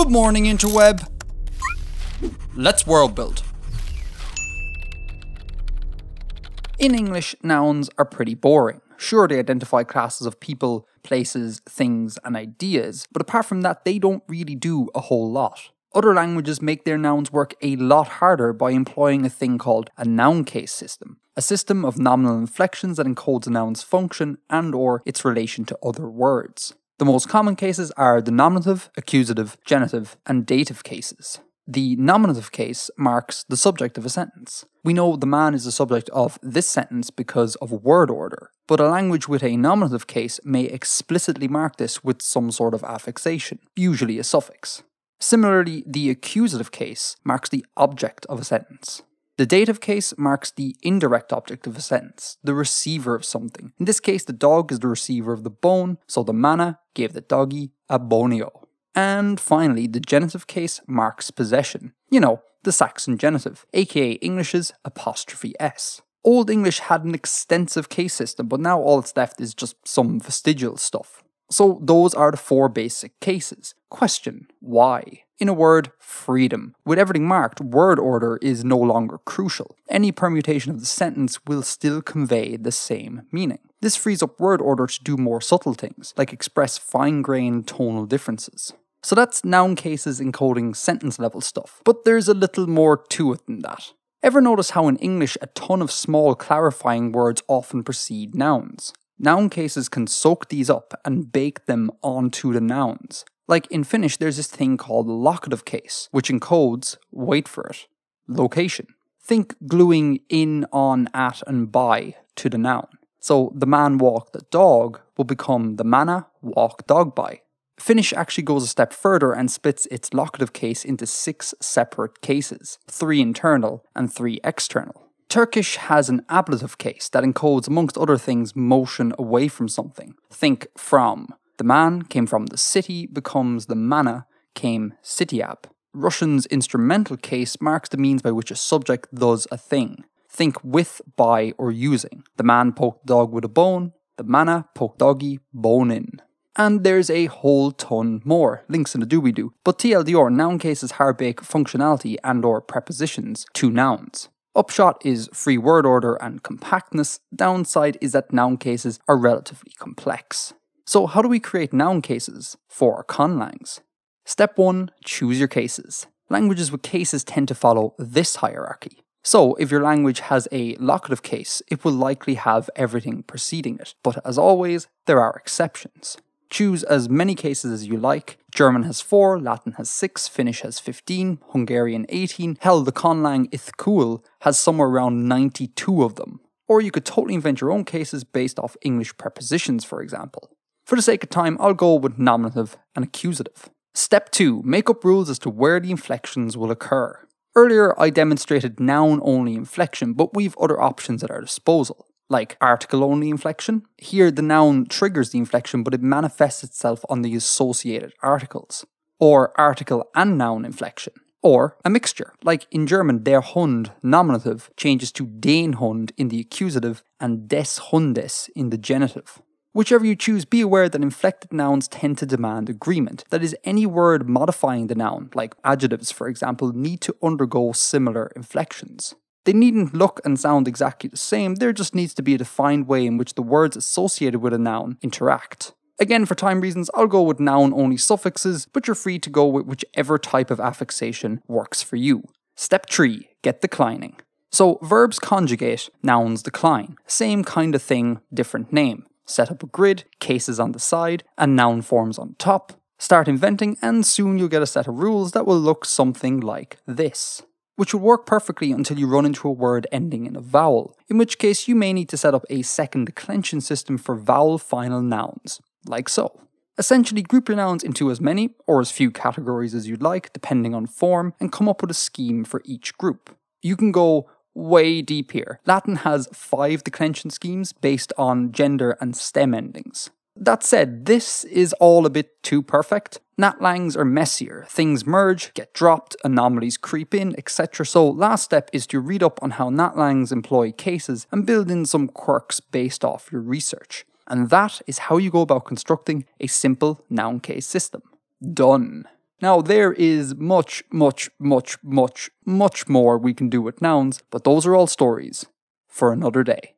Good morning, interweb. Let's world build. In English, nouns are pretty boring. Sure, they identify classes of people, places, things, and ideas, but apart from that, they don't really do a whole lot. Other languages make their nouns work a lot harder by employing a thing called a noun case system, a system of nominal inflections that encodes a noun's function and or its relation to other words. The most common cases are the nominative, accusative, genitive, and dative cases. The nominative case marks the subject of a sentence. We know the man is the subject of this sentence because of word order, but a language with a nominative case may explicitly mark this with some sort of affixation, usually a suffix. Similarly, the accusative case marks the object of a sentence. The dative case marks the indirect object of a sentence, the receiver of something. In this case, the dog is the receiver of the bone, so the manna gave the doggy a bonio. And finally, the genitive case marks possession. You know, the Saxon genitive, aka English's apostrophe s. Old English had an extensive case system, but now all that's left is just some vestigial stuff. So those are the four basic cases. Question Why? In a word, freedom. With everything marked, word order is no longer crucial. Any permutation of the sentence will still convey the same meaning. This frees up word order to do more subtle things, like express fine grained tonal differences. So that's noun cases encoding sentence level stuff, but there's a little more to it than that. Ever notice how in English a ton of small clarifying words often precede nouns? Noun cases can soak these up and bake them onto the nouns. Like in Finnish, there's this thing called locative case, which encodes, wait for it, location. Think gluing in, on, at, and by to the noun. So the man walked the dog will become the manna walk dog by. Finnish actually goes a step further and splits its locative case into six separate cases three internal and three external. Turkish has an ablative case that encodes, amongst other things, motion away from something. Think from. The man came from the city becomes the mana came cityab. Russian's instrumental case marks the means by which a subject does a thing. Think with, by, or using. The man poked dog with a bone, the mana poked doggy bone in. And there's a whole ton more, links in the doobie-doo, but TLDR noun cases harbake functionality and or prepositions to nouns. Upshot is free word order and compactness. Downside is that noun cases are relatively complex. So how do we create noun cases for conlangs? Step 1. Choose your cases. Languages with cases tend to follow this hierarchy. So, if your language has a locative case, it will likely have everything preceding it, but as always, there are exceptions. Choose as many cases as you like. German has 4, Latin has 6, Finnish has 15, Hungarian 18. Hell, the Conlang Ithkul has somewhere around 92 of them. Or you could totally invent your own cases based off English prepositions, for example. For the sake of time, I'll go with nominative and accusative. Step 2 Make up rules as to where the inflections will occur. Earlier, I demonstrated noun only inflection, but we've other options at our disposal like article only inflection. Here, the noun triggers the inflection, but it manifests itself on the associated articles, or article and noun inflection, or a mixture. Like in German, der Hund nominative changes to den Hund in the accusative and des Hundes in the genitive. Whichever you choose, be aware that inflected nouns tend to demand agreement. That is, any word modifying the noun, like adjectives for example, need to undergo similar inflections. They needn't look and sound exactly the same, there just needs to be a defined way in which the words associated with a noun interact. Again, for time reasons, I'll go with noun only suffixes, but you're free to go with whichever type of affixation works for you. Step 3 Get declining. So, verbs conjugate, nouns decline. Same kind of thing, different name. Set up a grid, cases on the side, and noun forms on top. Start inventing, and soon you'll get a set of rules that will look something like this which will work perfectly until you run into a word ending in a vowel, in which case you may need to set up a second declension system for vowel final nouns, like so. Essentially, group your nouns into as many or as few categories as you'd like, depending on form, and come up with a scheme for each group. You can go way deep here. Latin has five declension schemes based on gender and stem endings. That said, this is all a bit too perfect. Natlangs are messier. Things merge, get dropped, anomalies creep in, etc. So, last step is to read up on how Natlangs employ cases and build in some quirks based off your research. And that is how you go about constructing a simple noun case system. Done. Now, there is much, much, much, much, much more we can do with nouns, but those are all stories for another day.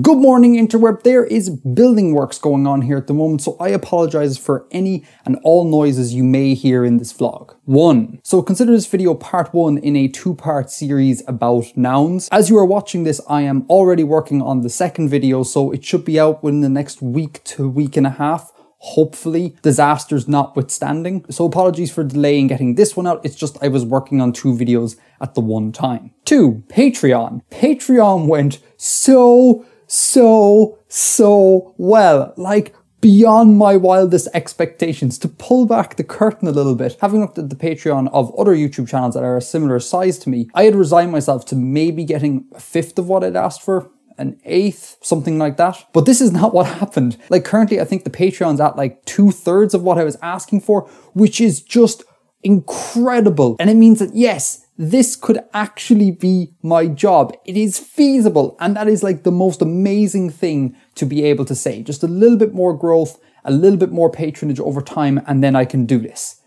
Good morning interweb, there is building works going on here at the moment so I apologise for any and all noises you may hear in this vlog. 1. So consider this video part 1 in a two part series about nouns. As you are watching this I am already working on the second video so it should be out within the next week to week and a half hopefully, disasters notwithstanding. So apologies for delaying getting this one out, it's just I was working on two videos at the one time. Two, Patreon. Patreon went so so, so well. Like, beyond my wildest expectations to pull back the curtain a little bit. Having looked at the Patreon of other YouTube channels that are a similar size to me, I had resigned myself to maybe getting a fifth of what I'd asked for. An eighth, something like that. But this is not what happened. Like, currently, I think the Patreon's at like two thirds of what I was asking for, which is just incredible. And it means that, yes, this could actually be my job. It is feasible. And that is like the most amazing thing to be able to say. Just a little bit more growth, a little bit more patronage over time, and then I can do this.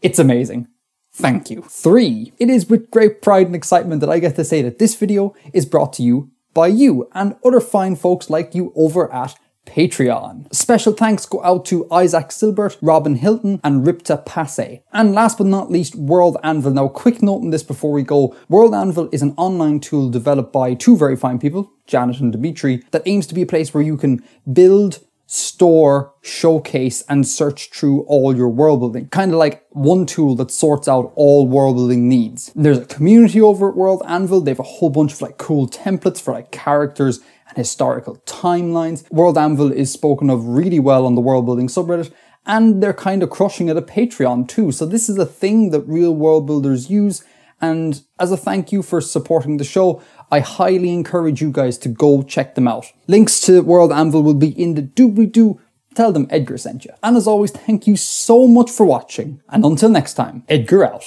It's amazing. Thank you. Three, it is with great pride and excitement that I get to say that this video is brought to you by you and other fine folks like you over at Patreon. Special thanks go out to Isaac Silbert, Robin Hilton, and Ripta Passe. And last but not least, World Anvil. Now, quick note on this before we go. World Anvil is an online tool developed by two very fine people, Janet and Dimitri, that aims to be a place where you can build, store, showcase, and search through all your world building. Kind of like one tool that sorts out all world building needs. There's a community over at World Anvil. They have a whole bunch of like cool templates for like characters and historical timelines. World Anvil is spoken of really well on the world building subreddit, and they're kind of crushing it at Patreon too. So this is a thing that real world builders use. And as a thank you for supporting the show, I highly encourage you guys to go check them out. Links to World Anvil will be in the doobly-doo. Tell them Edgar sent you. And as always, thank you so much for watching. And until next time, Edgar out.